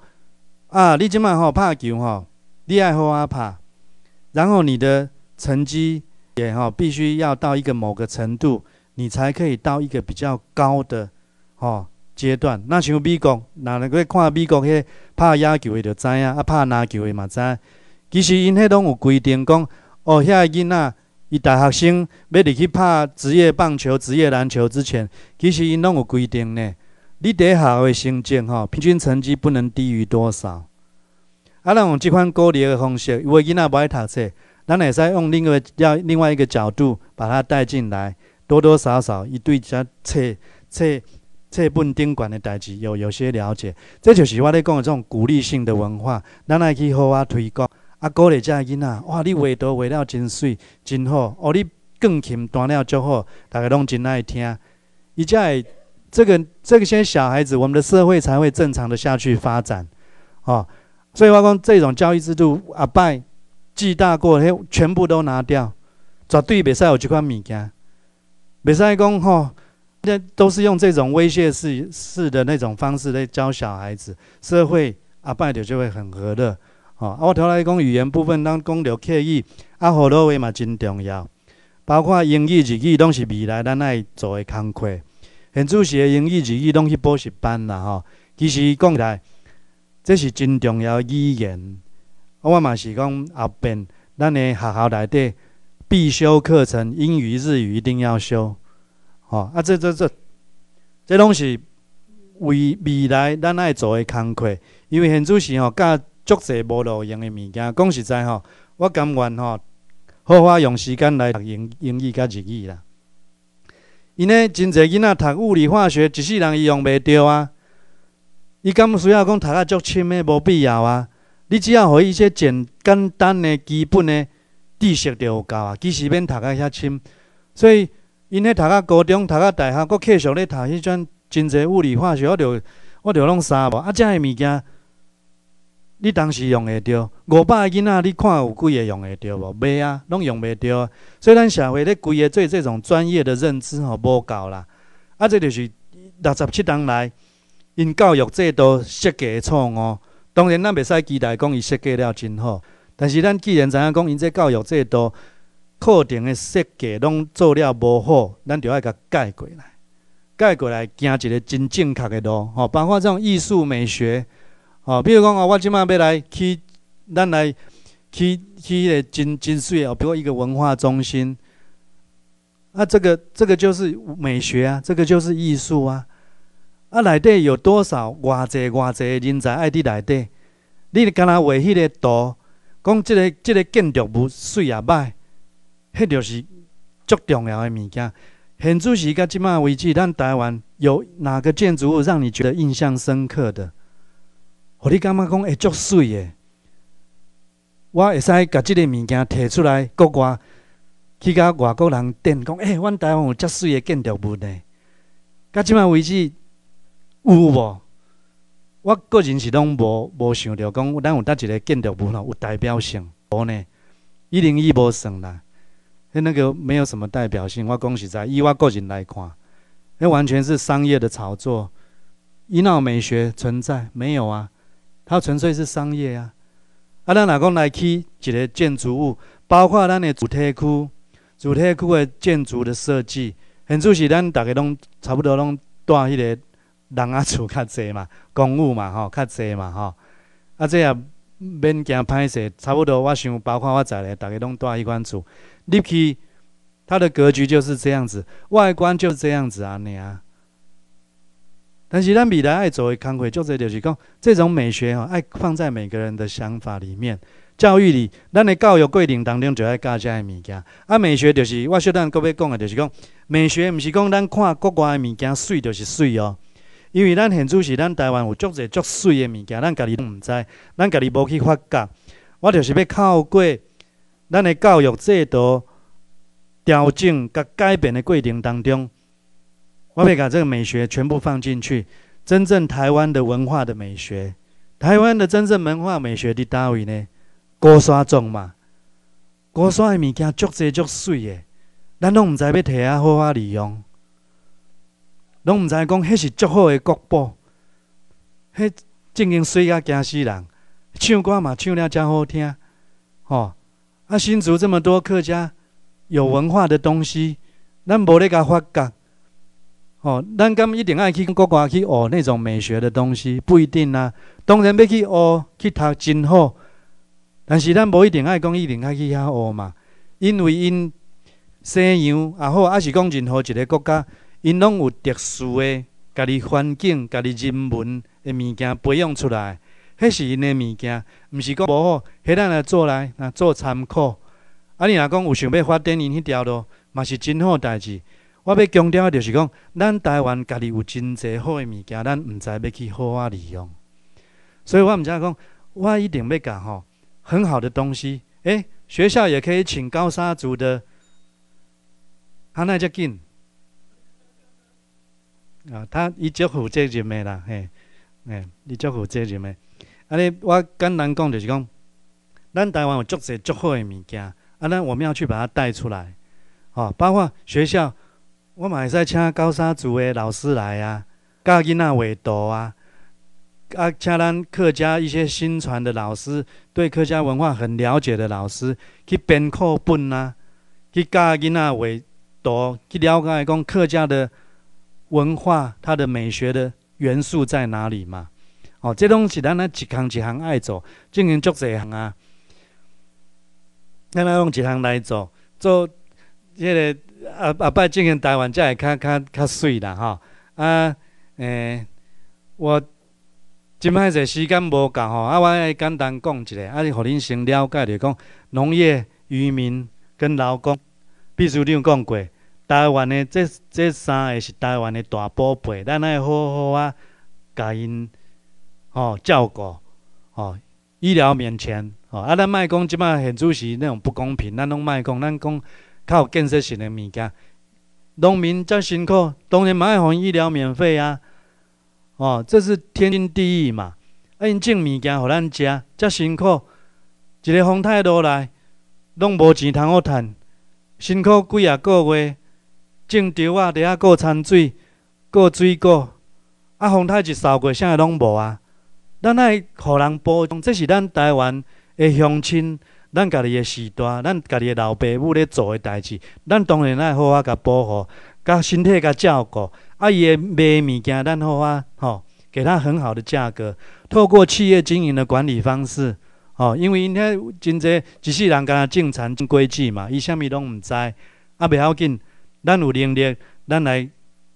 啊，你即卖吼拍球吼，你爱好我拍，然后你的成绩也吼必须要到一个某个程度，你才可以到一个比较高的哦阶段。那像美国，哪能够看美国迄拍野球的就知影，啊，拍篮球的嘛知。其实，因迄拢有规定讲，哦，遐个囡仔伊大学生要入去拍职业棒球、职业篮球之前，其实因拢有规定呢。你第好的成绩吼，平均成绩不能低于多少？啊，咱用这款鼓励的方式，为囡仔爱读册，咱会使用另外要另外一个角度把他带进来，多多少少伊对遮册册册本顶管的代志有有些了解。这就是我咧讲的这种鼓励性的文化，咱来去好啊推广。阿哥咧教囡仔，哇！你画图画了真水真好，哦！你钢琴弹了就好，大家拢真爱听。伊遮个这个这个些小孩子，我们的社会才会正常的下去发展哦。所以话讲，这种教育制度，阿拜记大过，全部都拿掉，绝对袂使有即款物件。袂使讲吼，那都是用这种威胁式式的那种方式来教小孩子，社会阿拜就就会很和乐。哦，我头来讲语言部分，咱讲着刻意，啊，好多话嘛真重要，包括英语、日语，拢是未来咱爱做的功课。现主席，英语、日语拢去补习班啦。吼，其实讲起来，这是真重要语言。我嘛是讲后边咱的学校内底必修课程，英语、日语一定要修。吼啊，这、这、这，这拢是为未来咱爱做的功课，因为现主席哦，甲。足些无路用的物件，讲实在吼，我甘愿吼，好好用时间来读英英语甲日语啦。因咧真侪囡仔读物理化学，一世人伊用袂着啊，伊敢需要讲读啊，足深的无必要啊。你只要伊一些简简单的基本的知识就好够啊，其实免读啊遐深。所以因咧读啊高中，读啊大学，各继续咧读迄种真侪物理化学，我就我了拢三无啊，真嘅物件。你当时用会到，百个囡仔，你看有几个用会到无？没啊，拢用袂到。以咱社会咧，规个对这种专业的认知吼无够啦。啊，这就是六十七年来因教育制度设计的错误。当然，咱袂使期待讲伊设计了真好。但是，咱既然知影讲，因这教育制度课程的设计拢做了无好，咱就要甲改过来。改过来，走一个真正确的路吼，包括这种艺术美学。哦，比如讲啊，我即麦要来去，咱来去去迄个金金水哦，比如一个文化中心，啊，这个这个就是美学啊，这个就是艺术啊。啊，内底有多少外籍外籍人才？爱伫内地，你干那画迄个图，讲这个这个建筑物水也歹，迄就是足重要的物件。现主席到即麦为止，咱台湾，有哪个建筑物让你觉得印象深刻的？我你感觉讲会足水诶！我会使甲这个物件摕出来，国外去甲外国人点讲，诶，阮台湾有遮水诶建筑物呢。到即阵为止，有无？我个人是拢无无想着讲，咱有湾搭个建筑物有代表性无呢？一零一无算啦，迄那个没有什么代表性。我讲实在，以我个人来看，迄完全是商业的炒作，伊闹美学存在没有啊？它纯粹是商业啊！啊，咱若讲来去一个建筑物，包括咱的主题区，主题区的建筑的设计，很主要是咱逐个拢差不多拢住迄个人啊厝较侪嘛，公务嘛吼较侪嘛吼。啊，这也免惊歹势，差不多我想包括我载来逐个拢住迄款厝。你去，它的格局就是这样子，外观就是这样子啊，你啊。但是咱未来爱做的工作，就是就是讲这种美学哦，爱放在每个人的想法里面、教育里。咱的教育过程当中，就爱教遮个物件。啊，美学就是我小咱国别讲的，就是讲美学毋是讲咱看国外的物件，水就是水哦。因为咱现主是咱台湾有足侪足水的物件，咱家己毋知，咱家己无去发觉。我就是要靠过咱的教育制度调整佮改变的过程当中。我把这个美学全部放进去，真正台湾的文化的美学，台湾的真正文化美学的单位呢，高山种嘛，高山的物件足济足水的，咱拢毋知要摕啊好法利用，拢毋知讲迄是足好的国宝，迄正经水啊惊死人，唱歌嘛唱了真好听，吼，啊新竹这么多客家有文化的东西，咱无得甲发觉。哦，咱敢一定爱去国外去学那种美学的东西，不一定啦。当然要去学，去读真好。但是咱无一定爱讲一定爱去遐学嘛，因为因西洋也好，还是讲任何一个国家，因拢有特殊的家己环境、家己人文的物件培养出来，迄是因的物件，毋是讲无好。迄咱来做来，啊做参考。啊你若讲有想要发展因迄条路，嘛是真好代志。我要强调的就是讲，咱台湾家己有真侪好诶物件，咱毋知要去何啊利用，所以，我们讲，我一定要讲吼，很好的东西。哎，学校也可以请高山族的，他那叫紧啊，他伊足负责任诶啦，嘿，哎，伊足负责任诶。啊尼我简单讲就是讲，咱台湾有足侪足好诶物件，啊尼我们要去把它带出来，哦，包括学校。我会使请高山族的老师来啊，教囡仔画图啊，啊，请咱客家一些新传的老师，对客家文化很了解的老师，去编课本啊，去教囡仔画图，去了解讲客家的文化，它的美学的元素在哪里嘛？哦，这东西，咱来一行一行爱做，进行做这一行啊，咱来用一行来做做这个。啊！啊，摆进行台湾才会较较较水啦，吼。啊，诶，我即摆者时间无够吼，啊，我来简单讲一下，啊，互恁先了解，着讲农业、渔民跟劳工，必须得有讲过。台湾的这这三个是台湾的大宝贝，咱来好好啊，甲因哦，照顾哦，医疗免钱哦，啊，咱莫讲即摆现主席那种不公平，咱拢莫讲，咱讲。较有建设性的物件，农民遮辛苦，当然嘛爱伊医疗免费啊，哦，这是天经地义嘛。啊，因种物件互咱食，遮辛苦。一个洪太落来，拢无钱通好趁，辛苦几啊个月，种稻啊，伫遐个产水，顾水果，啊，风灾一扫过，啥拢无啊。咱爱互人保障，这是咱台湾的乡亲。咱家己的时代，咱家己的老爸母咧做诶代志，咱当然爱好好甲保护，甲身体甲照顾。啊，伊诶卖物件，咱好啊，吼，给他很好的价格。透过企业经营的管理方式，吼，因为因遐真济一世人个生产规制嘛，伊啥物拢毋知。啊，袂要紧，咱有能力，咱来，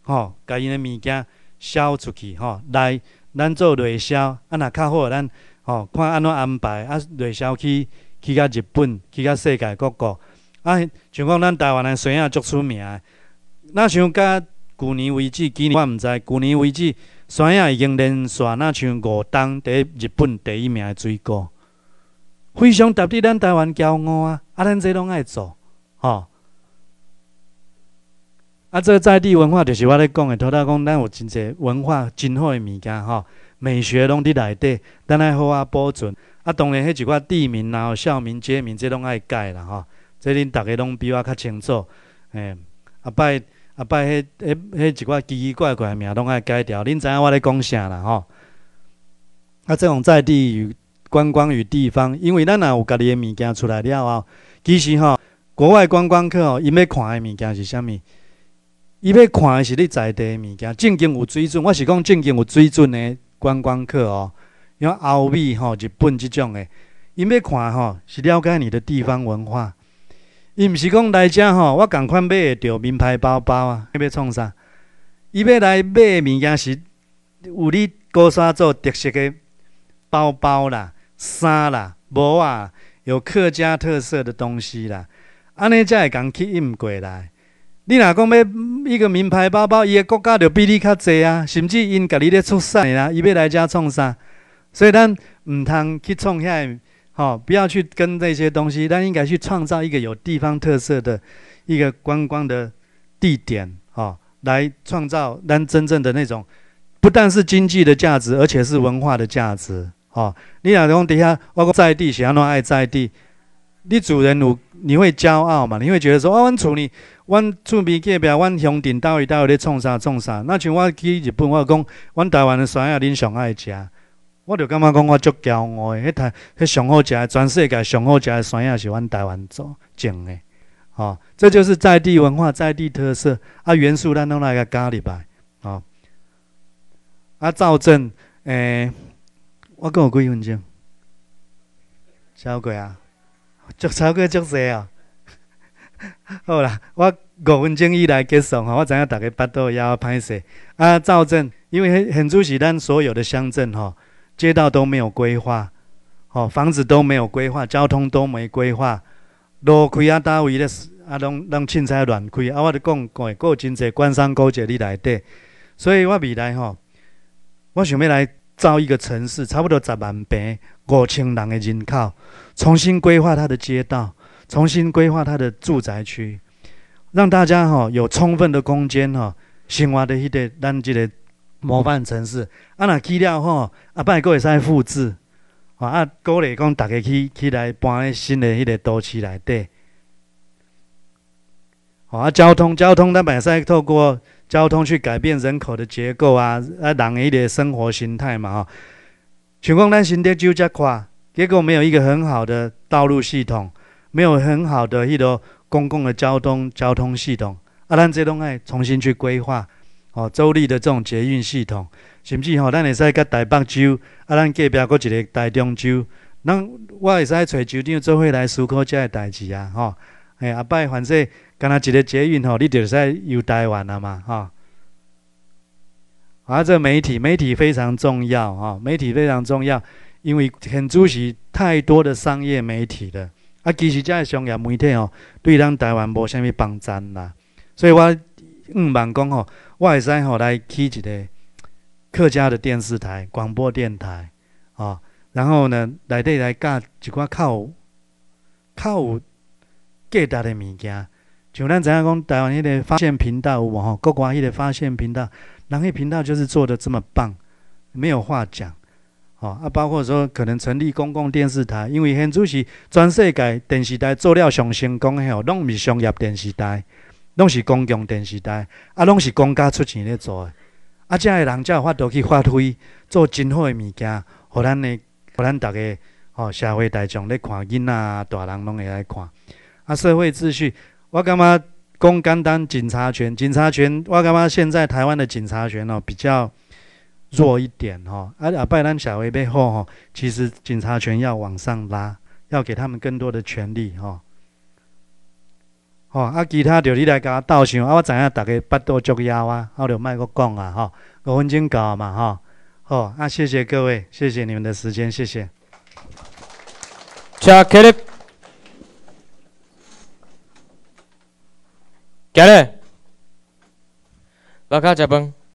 吼，甲因诶物件销出去，吼，来，咱做内销，啊，若较好，咱，吼，看安怎安排啊，内销去。去到日本，去到世界各国，啊，像讲咱台湾的山也足出名。那像甲旧年为止，今年我毋知，旧年为止，山也已经连续那像五冬第日本第一名的水果，非常得咱台湾骄傲啊！啊，咱这拢爱做，吼。啊，这个在地文化就是我咧讲的，头头讲咱有真济文化真好的物件，吼。美学拢伫内底，咱系好啊保存。啊，当然迄一寡地名、然后校名、街名，这拢爱改啦吼。这恁大家拢比我较清楚。哎，阿拜阿拜，迄迄迄几块奇奇怪怪名拢爱改掉。恁知影我咧讲啥啦吼？啊，这种在地观光与地方，因为咱也有家己诶物件出来了后，其实吼，国外观光客哦，伊要看诶物件是啥物？伊要看是你在地诶物件，正经有水准。我是讲正经有水准诶。观光客哦，因为欧美吼日本即种诶，因要看吼是了解你的地方文化，伊毋是讲来遮吼，我赶快买会到名牌包包啊，要要创啥？伊要来买物件是有你高山做特色诶包包啦、衫啦、帽啊，有客家特色的东西啦，安尼才会共吸引过来。你若讲要一个名牌包包，伊个国家就比你较济啊，甚至因家己咧出赛啦，伊要来遮创啥？所以咱毋通去创遐，好不要去跟这些东西，咱应该去创造一个有地方特色的一个观光的地点，哦，来创造咱真正的那种，不但是经济的价值，而且是文化的价值。哦。你若讲底下外国在地，想要爱在地。你主人，有你会骄傲嘛？你会觉得说：“啊，阮厝呢，阮厝边隔壁，阮乡顶到位到位咧，创啥创啥？那像我去日本，我讲，阮台湾的山啊，恁上爱食，我就感觉讲我足骄傲的，迄台迄上好食，全世界上好食的山药是阮台湾做种的。吼。这就是在地文化，在地特色啊，元素咱拢来个咖喱白。好，啊，赵正，诶，我跟我几分钟，小鬼啊！足超过足侪啊！好啦，我五分钟以内结束吼。我知影大家巴肚也歹势啊。赵镇，因为很很出奇，咱所有的乡镇吼，街道都没有规划，吼房子都没有规划，交通都没规划，路开啊单位咧啊，拢拢清彩乱开啊。我咧讲改有真济官商勾结伫内底，所以我未来吼，我想要来。造一个城市，差不多十万平、五千人的人口，重新规划它的街道，重新规划它的住宅区，让大家吼有充分的空间吼，生活的迄个，咱这个模范城市。啊，那去了吼，阿拜哥也是复制，啊，鼓励讲，大家去去来搬新的迄个都市内底。啊，交通交通，咱本身透过。交通去改变人口的结构啊，啊，人一点生活形态嘛哈。情况，咱先得就加快，结果没有一个很好的道路系统，没有很好的一个公共的交通交通系统。啊，咱这东爱重新去规划，哦，周立的这种捷运系统，甚至吼，咱会使甲台北州，啊，咱隔壁国一个台中州，咱我会使找泉州做伙来思考这个代志啊，吼。哎，阿摆反正干才一个捷运吼，你就是在游台湾了嘛，哈。啊，这媒体，媒体非常重要吼，媒体非常重要，因为很主要是太多的商业媒体了，啊，其实真商业媒体哦，对咱台湾无啥物帮助啦。所以我毋茫讲吼，我会使吼来起一个客家的电视台、广播电台，啊，然后呢，来教来寡较有靠靠。价值的物件，像咱知影讲？台湾迄个发现频道有吼？国外迄个发现频道，人迄频道就是做的这么棒，没有话讲哦。啊，包括说可能成立公共电视台，因为现初是全世界电视台做了上成讲，的吼，拢毋是商业电视台，拢是公共电视台，啊，拢是国家出钱来做，的。啊，遮样人才有法度去发挥做真好的物件，互咱的，互咱逐个吼社会大众咧看，囡仔大人拢会来看。啊，社会秩序，我感觉讲简单，警察权？警察权，我感觉现在台湾的警察权哦比较弱一点哦。啊，啊，拜登小会背后哦，其实警察权要往上拉，要给他们更多的权利哦。哦，啊，其他就你来大我斗想啊，我知影大家巴肚足枵啊，我就卖个讲啊哦，五分钟够嘛哈？哦，啊，谢谢各位，谢谢你们的时间，谢谢。克起来！把卡接饭。